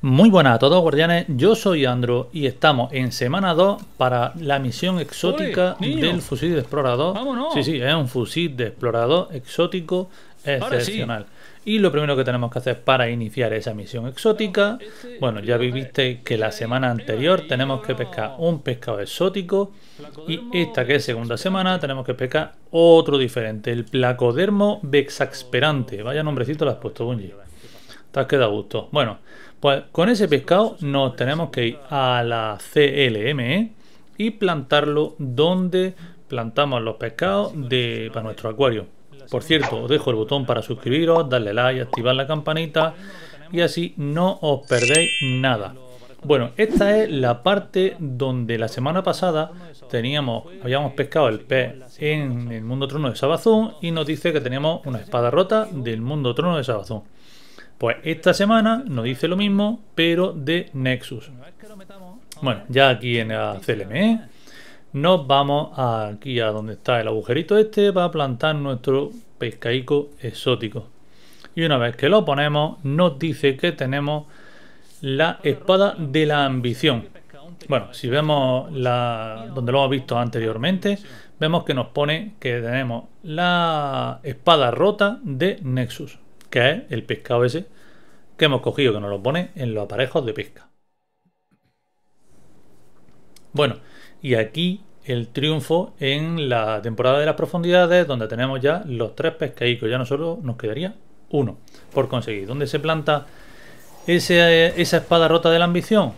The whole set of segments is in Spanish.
Muy buenas a todos, guardianes. Yo soy Andro y estamos en semana 2 para la misión exótica del fusil de explorador. Sí, sí, es un fusil de explorador exótico excepcional. Y lo primero que tenemos que hacer para iniciar esa misión exótica, bueno, este ya viviste que la semana anterior tenemos que pescar un pescado exótico y esta que es segunda semana tenemos que pescar otro diferente, el placodermo vexasperante. Vaya nombrecito lo has puesto, Bungie. Te has quedado gusto. Bueno, pues con ese pescado nos tenemos que ir a la CLME ¿eh? y plantarlo donde plantamos los pescados de, para nuestro acuario. Por cierto, os dejo el botón para suscribiros, darle like, activar la campanita y así no os perdéis nada. Bueno, esta es la parte donde la semana pasada teníamos, habíamos pescado el pez en el mundo trono de Sabazón y nos dice que teníamos una espada rota del mundo trono de Sabazón. Pues esta semana nos dice lo mismo, pero de Nexus. Bueno, ya aquí en la CLME ¿eh? nos vamos aquí a donde está el agujerito este para plantar nuestro pescaico exótico. Y una vez que lo ponemos, nos dice que tenemos la espada de la ambición. Bueno, si vemos la, donde lo hemos visto anteriormente, vemos que nos pone que tenemos la espada rota de Nexus que es el pescado ese que hemos cogido, que nos lo pone en los aparejos de pesca. Bueno, y aquí el triunfo en la temporada de las profundidades, donde tenemos ya los tres pescaicos. Ya no solo nos quedaría uno por conseguir. ¿Dónde se planta esa espada rota de la ambición?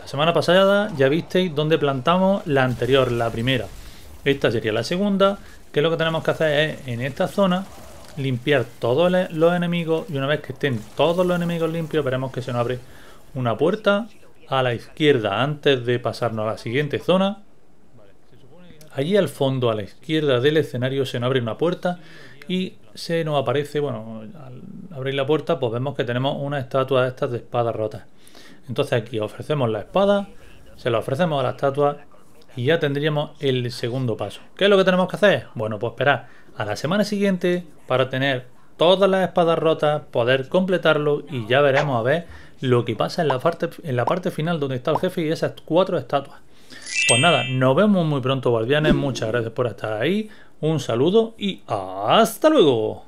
La semana pasada ya visteis dónde plantamos la anterior, la primera. Esta sería la segunda, que lo que tenemos que hacer es en esta zona limpiar todos e-, los enemigos y una vez que estén todos los enemigos limpios veremos que se nos abre una puerta a la izquierda antes de pasarnos a la siguiente zona. Allí al fondo a la izquierda del escenario se nos abre una puerta y se nos aparece, bueno, al abrir la puerta pues vemos que tenemos una estatua de estas de espadas rotas. Entonces aquí ofrecemos la espada, se la ofrecemos a la estatua y ya tendríamos el segundo paso. ¿Qué es lo que tenemos que hacer? Bueno, pues esperar a la semana siguiente para tener todas las espadas rotas, poder completarlo y ya veremos a ver lo que pasa en la parte, en la parte final donde está el jefe y esas cuatro estatuas. Pues nada, nos vemos muy pronto, guardianes. Muchas gracias por estar ahí. Un saludo y hasta luego.